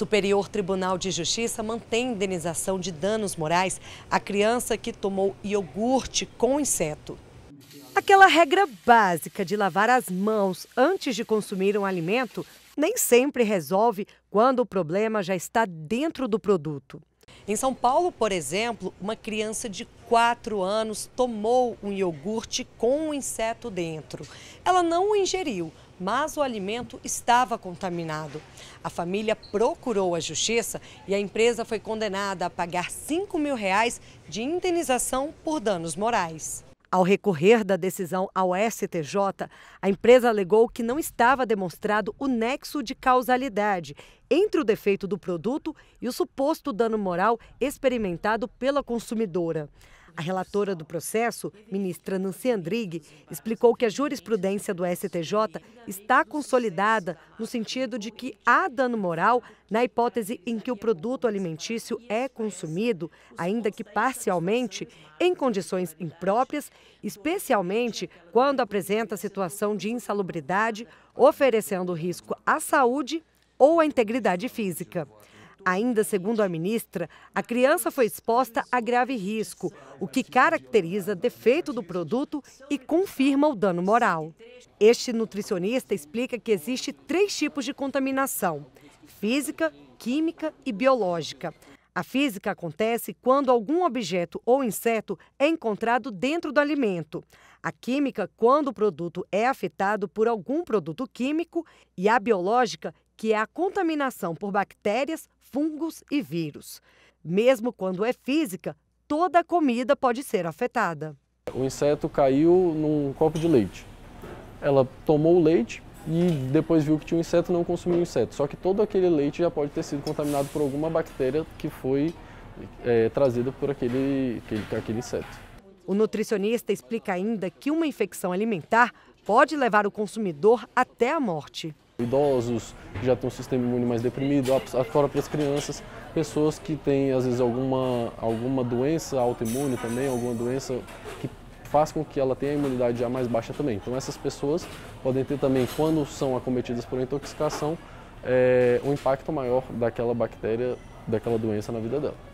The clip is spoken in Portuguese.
Superior Tribunal de Justiça mantém indenização de danos morais à criança que tomou iogurte com inseto. Aquela regra básica de lavar as mãos antes de consumir um alimento nem sempre resolve quando o problema já está dentro do produto. Em São Paulo, por exemplo, uma criança de 4 anos tomou um iogurte com um inseto dentro. Ela não o ingeriu, mas o alimento estava contaminado. A família procurou a justiça e a empresa foi condenada a pagar 5 mil reais de indenização por danos morais. Ao recorrer da decisão ao STJ, a empresa alegou que não estava demonstrado o nexo de causalidade entre o defeito do produto e o suposto dano moral experimentado pela consumidora. A relatora do processo, ministra Nancy Andrighi, explicou que a jurisprudência do STJ está consolidada no sentido de que há dano moral na hipótese em que o produto alimentício é consumido, ainda que parcialmente, em condições impróprias, especialmente quando apresenta situação de insalubridade, oferecendo risco à saúde ou à integridade física. Ainda segundo a ministra, a criança foi exposta a grave risco, o que caracteriza defeito do produto e confirma o dano moral. Este nutricionista explica que existe três tipos de contaminação: física, química e biológica. A física acontece quando algum objeto ou inseto é encontrado dentro do alimento. A química, quando o produto é afetado por algum produto químico. E a biológica, que é a contaminação por bactérias, fungos e vírus. Mesmo quando é física, toda a comida pode ser afetada. O inseto caiu num copo de leite. Ela tomou o leite e depois viu que tinha um inseto, não consumiu o inseto. Só que todo aquele leite já pode ter sido contaminado por alguma bactéria que foi é, trazida por aquele, aquele, aquele inseto. O nutricionista explica ainda que uma infecção alimentar pode levar o consumidor até a morte idosos que já têm um sistema imune mais deprimido, para próprias crianças, pessoas que têm às vezes alguma, alguma doença autoimune também, alguma doença que faz com que ela tenha a imunidade já mais baixa também. Então essas pessoas podem ter também, quando são acometidas por intoxicação, é, um impacto maior daquela bactéria, daquela doença na vida dela.